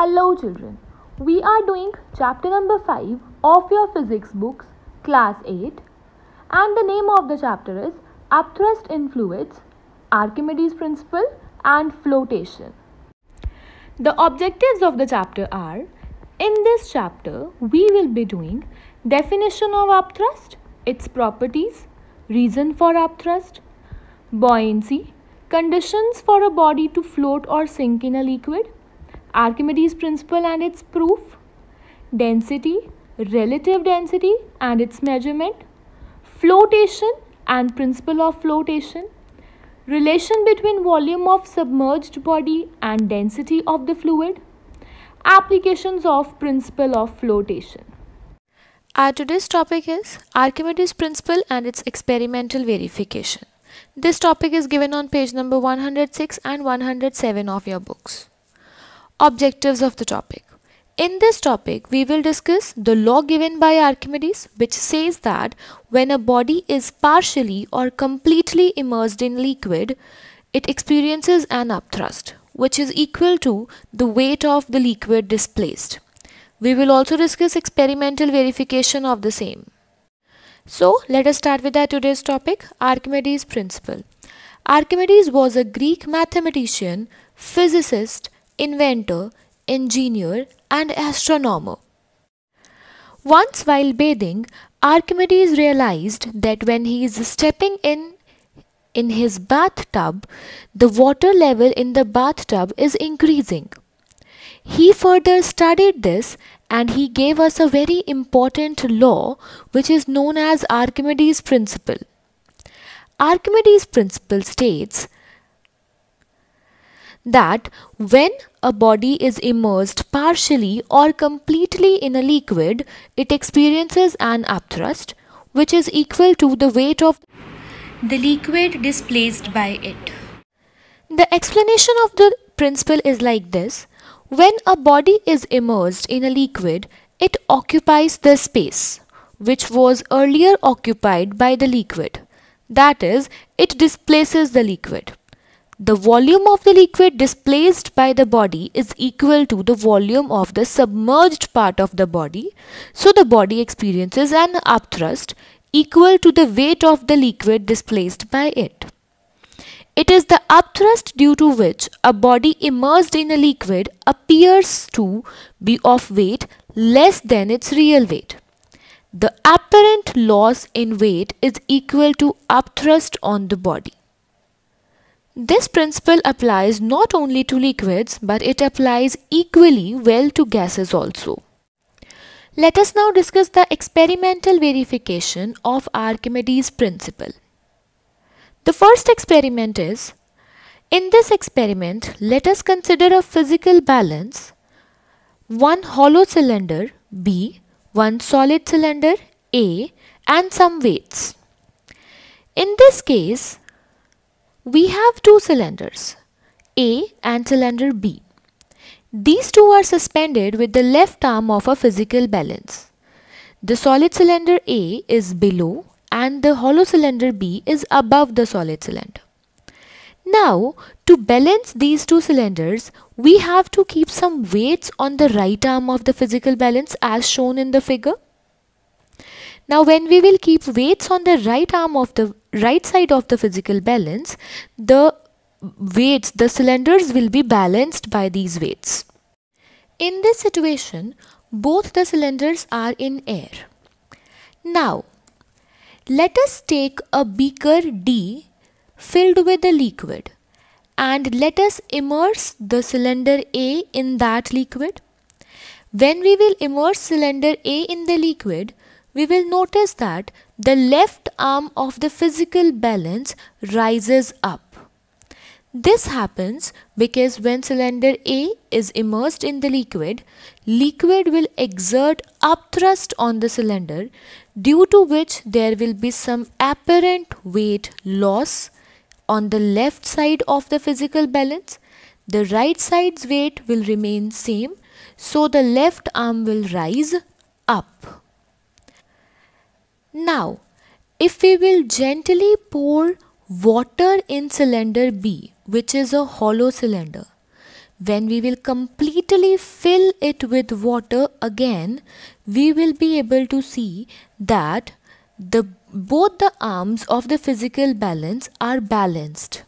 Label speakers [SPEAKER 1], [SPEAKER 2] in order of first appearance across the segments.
[SPEAKER 1] Hello, children. We are doing chapter number 5 of your physics books, class 8. And the name of the chapter is Upthrust in Fluids, Archimedes Principle, and Flotation. The objectives of the chapter are in this chapter, we will be doing definition of upthrust, its properties, reason for upthrust, buoyancy, conditions for a body to float or sink in a liquid Archimedes principle and its proof, density, relative density and its measurement, flotation and principle of flotation, relation between volume of submerged body and density of the fluid, applications of principle of flotation. Our today's topic is Archimedes principle and its experimental verification. This topic is given on page number 106 and 107 of your books objectives of the topic. In this topic, we will discuss the law given by Archimedes which says that when a body is partially or completely immersed in liquid, it experiences an upthrust which is equal to the weight of the liquid displaced. We will also discuss experimental verification of the same. So let us start with our today's topic Archimedes principle. Archimedes was a Greek mathematician, physicist inventor, engineer, and astronomer. Once while bathing, Archimedes realized that when he is stepping in in his bathtub, the water level in the bathtub is increasing. He further studied this and he gave us a very important law which is known as Archimedes' principle. Archimedes' principle states that when a body is immersed partially or completely in a liquid, it experiences an upthrust which is equal to the weight of the liquid displaced by it. The explanation of the principle is like this. When a body is immersed in a liquid, it occupies the space which was earlier occupied by the liquid. That is, it displaces the liquid. The volume of the liquid displaced by the body is equal to the volume of the submerged part of the body. So the body experiences an upthrust equal to the weight of the liquid displaced by it. It is the upthrust due to which a body immersed in a liquid appears to be of weight less than its real weight. The apparent loss in weight is equal to upthrust on the body. This principle applies not only to liquids but it applies equally well to gases also. Let us now discuss the experimental verification of Archimedes principle. The first experiment is, in this experiment let us consider a physical balance, one hollow cylinder B, one solid cylinder A and some weights. In this case, we have two cylinders, A and cylinder B. These two are suspended with the left arm of a physical balance. The solid cylinder A is below and the hollow cylinder B is above the solid cylinder. Now, to balance these two cylinders, we have to keep some weights on the right arm of the physical balance as shown in the figure. Now when we will keep weights on the right arm of the right side of the physical balance, the weights, the cylinders will be balanced by these weights. In this situation, both the cylinders are in air. Now, let us take a beaker D filled with a liquid and let us immerse the cylinder A in that liquid. When we will immerse cylinder A in the liquid, we will notice that the left arm of the physical balance rises up. This happens because when cylinder A is immersed in the liquid, liquid will exert upthrust on the cylinder due to which there will be some apparent weight loss on the left side of the physical balance. The right side's weight will remain same so the left arm will rise up. Now, if we will gently pour water in cylinder B, which is a hollow cylinder, when we will completely fill it with water again, we will be able to see that the both the arms of the physical balance are balanced.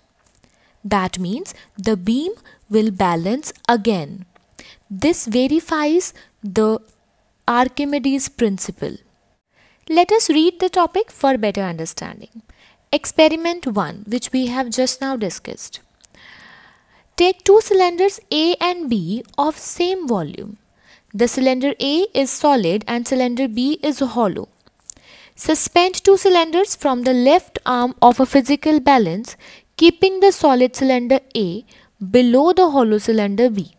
[SPEAKER 1] That means the beam will balance again. This verifies the Archimedes principle. Let us read the topic for better understanding. Experiment 1 which we have just now discussed. Take two cylinders A and B of same volume. The cylinder A is solid and cylinder B is hollow. Suspend two cylinders from the left arm of a physical balance keeping the solid cylinder A below the hollow cylinder B.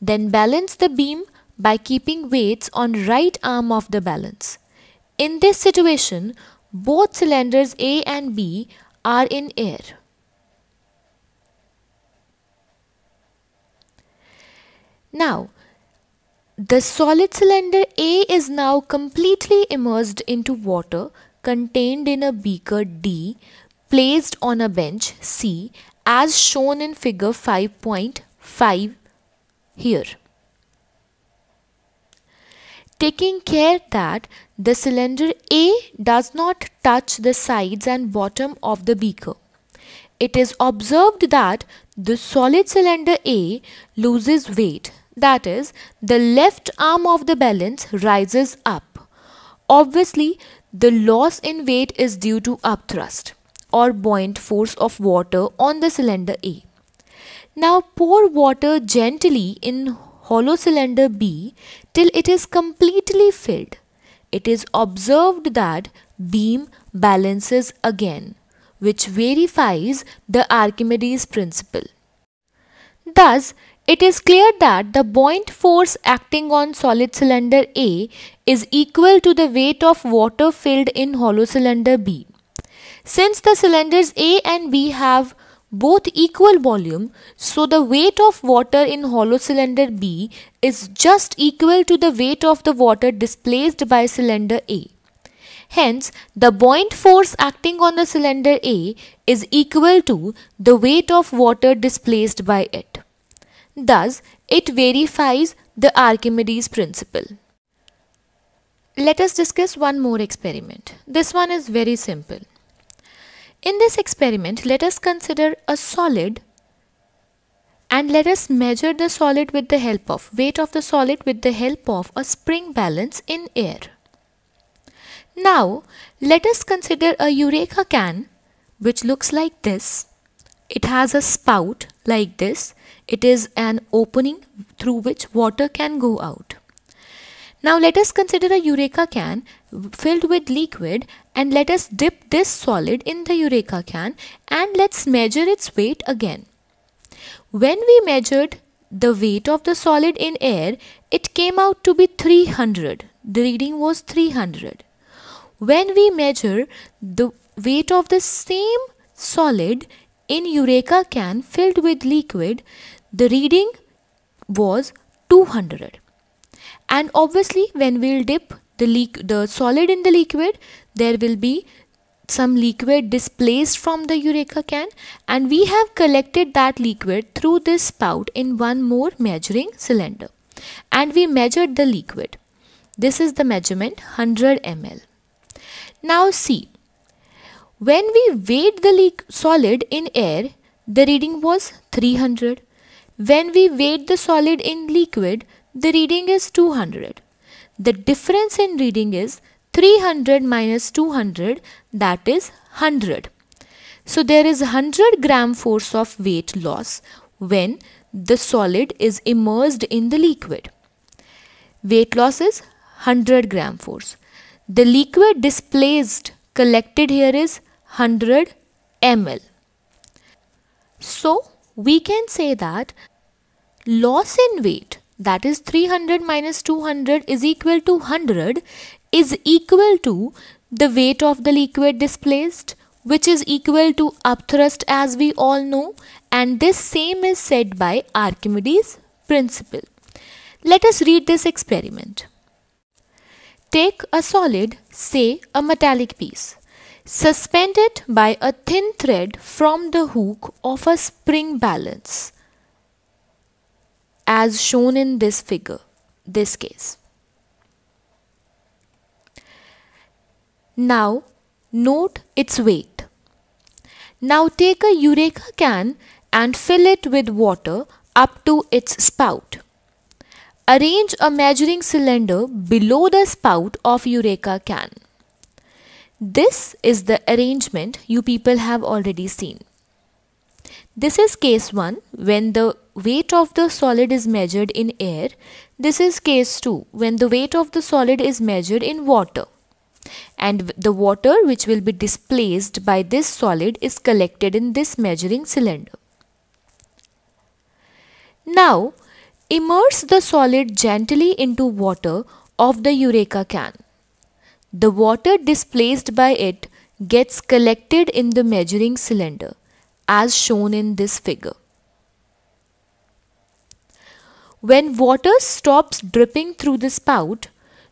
[SPEAKER 1] Then balance the beam by keeping weights on right arm of the balance. In this situation, both cylinders A and B are in air. Now, the solid cylinder A is now completely immersed into water contained in a beaker D placed on a bench C as shown in figure 5.5 here taking care that the cylinder A does not touch the sides and bottom of the beaker. It is observed that the solid cylinder A loses weight, that is, the left arm of the balance rises up. Obviously, the loss in weight is due to upthrust or buoyant force of water on the cylinder A. Now pour water gently in hollow cylinder B till it is completely filled. It is observed that beam balances again, which verifies the Archimedes principle. Thus, it is clear that the buoyant force acting on solid cylinder A is equal to the weight of water filled in hollow cylinder B. Since the cylinders A and B have both equal volume so the weight of water in hollow cylinder B is just equal to the weight of the water displaced by cylinder A. Hence, the buoyant force acting on the cylinder A is equal to the weight of water displaced by it. Thus, it verifies the Archimedes principle. Let us discuss one more experiment. This one is very simple. In this experiment, let us consider a solid and let us measure the solid with the help of weight of the solid with the help of a spring balance in air. Now, let us consider a Eureka can which looks like this. It has a spout like this. It is an opening through which water can go out. Now let us consider a Eureka can filled with liquid and let us dip this solid in the Eureka can and let's measure its weight again. When we measured the weight of the solid in air, it came out to be 300. The reading was 300. When we measure the weight of the same solid in Eureka can filled with liquid, the reading was 200 and obviously when we'll dip the leak the solid in the liquid there will be some liquid displaced from the Eureka can and we have collected that liquid through this spout in one more measuring cylinder and we measured the liquid. This is the measurement 100 ml. Now see, when we weighed the leak solid in air, the reading was 300. When we weighed the solid in liquid, the reading is 200. The difference in reading is 300 minus 200 that is 100. So there is 100 gram force of weight loss when the solid is immersed in the liquid. Weight loss is 100 gram force. The liquid displaced collected here is 100 ml. So we can say that loss in weight that is 300 minus 200 is equal to 100 is equal to the weight of the liquid displaced which is equal to upthrust as we all know and this same is said by Archimedes principle. Let us read this experiment. Take a solid, say a metallic piece. Suspend it by a thin thread from the hook of a spring balance as shown in this figure, this case. Now note its weight. Now take a Eureka can and fill it with water up to its spout. Arrange a measuring cylinder below the spout of Eureka can. This is the arrangement you people have already seen. This is case 1 when the weight of the solid is measured in air, this is case 2 when the weight of the solid is measured in water and the water which will be displaced by this solid is collected in this measuring cylinder. Now immerse the solid gently into water of the Eureka can. The water displaced by it gets collected in the measuring cylinder as shown in this figure. When water stops dripping through the spout,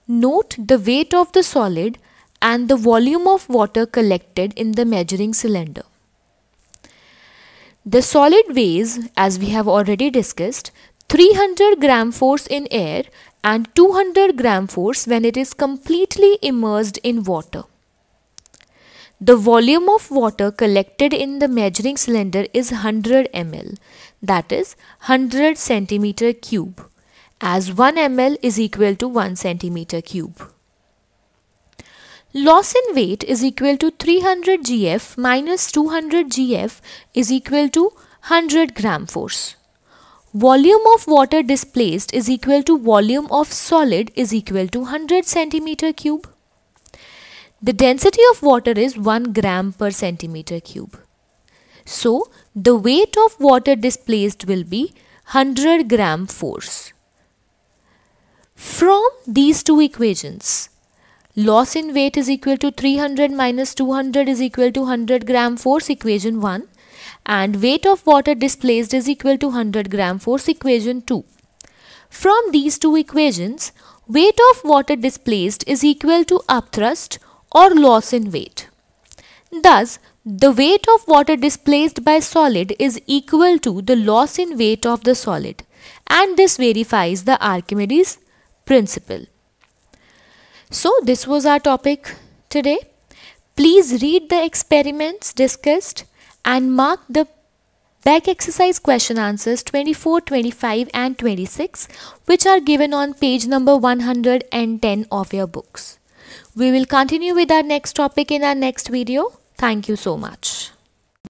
[SPEAKER 1] note the weight of the solid and the volume of water collected in the measuring cylinder. The solid weighs, as we have already discussed, 300 gram force in air and 200 gram force when it is completely immersed in water. The volume of water collected in the measuring cylinder is 100 ml, that is 100 centimeter cube, as 1 ml is equal to 1 centimeter cube. Loss in weight is equal to 300 gf minus 200 gf is equal to 100 gram force. Volume of water displaced is equal to volume of solid is equal to 100 centimeter cube. The density of water is 1 gram per centimeter cube. So, the weight of water displaced will be 100 gram force. From these two equations, loss in weight is equal to 300 minus 200 is equal to 100 gram force equation 1 and weight of water displaced is equal to 100 gram force equation 2. From these two equations, weight of water displaced is equal to upthrust or loss in weight. Thus, the weight of water displaced by solid is equal to the loss in weight of the solid and this verifies the Archimedes principle. So this was our topic today. Please read the experiments discussed and mark the back exercise question answers 24, 25 and 26 which are given on page number 110 of your books. We will continue with our next topic in our next video. Thank you so much.